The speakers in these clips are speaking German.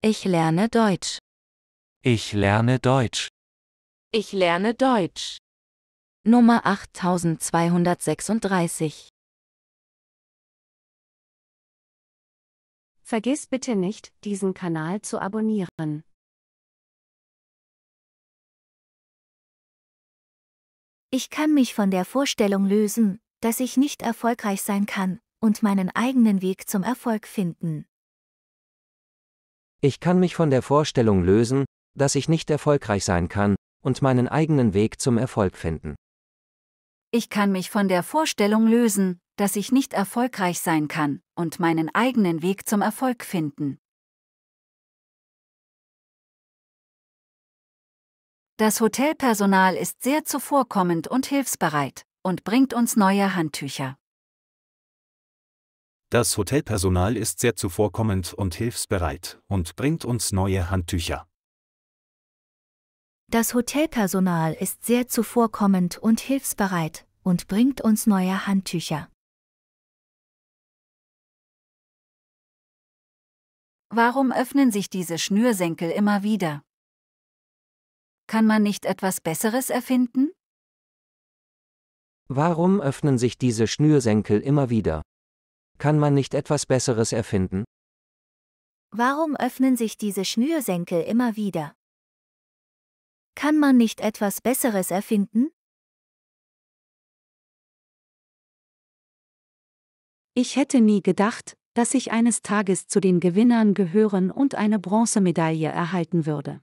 Ich lerne Deutsch. Ich lerne Deutsch. Ich lerne Deutsch. Nummer 8236. Vergiss bitte nicht, diesen Kanal zu abonnieren. Ich kann mich von der Vorstellung lösen, dass ich nicht erfolgreich sein kann, und meinen eigenen Weg zum Erfolg finden. Ich kann mich von der Vorstellung lösen, dass ich nicht erfolgreich sein kann, und meinen eigenen Weg zum Erfolg finden. Ich kann mich von der Vorstellung lösen, dass ich nicht erfolgreich sein kann, und meinen eigenen Weg zum Erfolg finden. Das Hotelpersonal ist sehr zuvorkommend und hilfsbereit und bringt uns neue Handtücher. Das Hotelpersonal ist sehr zuvorkommend und hilfsbereit und bringt uns neue Handtücher. Das Hotelpersonal ist sehr zuvorkommend und hilfsbereit und bringt uns neue Handtücher. Warum öffnen sich diese Schnürsenkel immer wieder? Kann man nicht etwas Besseres erfinden? Warum öffnen sich diese Schnürsenkel immer wieder? Kann man nicht etwas Besseres erfinden? Warum öffnen sich diese Schnürsenkel immer wieder? Kann man nicht etwas Besseres erfinden? Ich hätte nie gedacht, dass ich eines Tages zu den Gewinnern gehören und eine Bronzemedaille erhalten würde.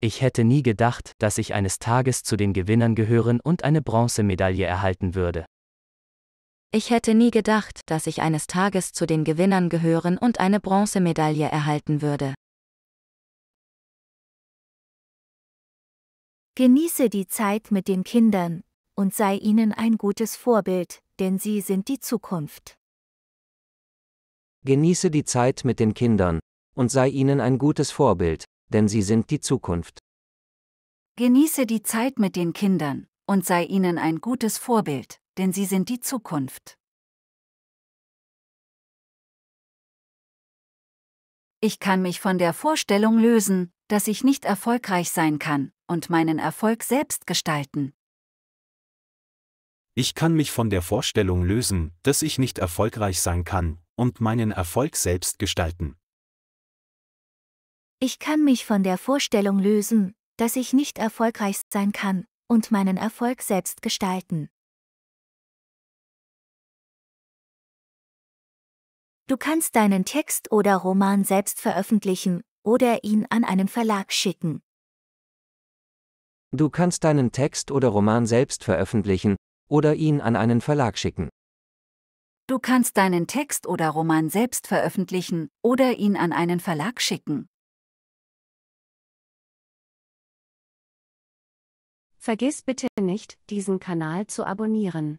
Ich hätte nie gedacht, dass ich eines Tages zu den Gewinnern gehören und eine Bronzemedaille erhalten würde. Ich hätte nie gedacht, dass ich eines Tages zu den Gewinnern gehören und eine Bronzemedaille erhalten würde. Genieße die Zeit mit den Kindern und sei ihnen ein gutes Vorbild, denn sie sind die Zukunft. Genieße die Zeit mit den Kindern und sei ihnen ein gutes Vorbild, denn sie sind die Zukunft. Genieße die Zeit mit den Kindern und sei ihnen ein gutes Vorbild, denn sie sind die Zukunft. Ich kann mich von der Vorstellung lösen, dass ich nicht erfolgreich sein kann und meinen Erfolg selbst gestalten. Ich kann mich von der Vorstellung lösen, dass ich nicht erfolgreich sein kann und meinen Erfolg selbst gestalten. Ich kann mich von der Vorstellung lösen, dass ich nicht erfolgreich sein kann und meinen Erfolg selbst gestalten. Du kannst deinen Text oder Roman selbst veröffentlichen oder ihn an einen Verlag schicken. Du kannst deinen Text oder Roman selbst veröffentlichen oder ihn an einen Verlag schicken. Du kannst deinen Text oder Roman selbst veröffentlichen oder ihn an einen Verlag schicken. Vergiss bitte nicht, diesen Kanal zu abonnieren.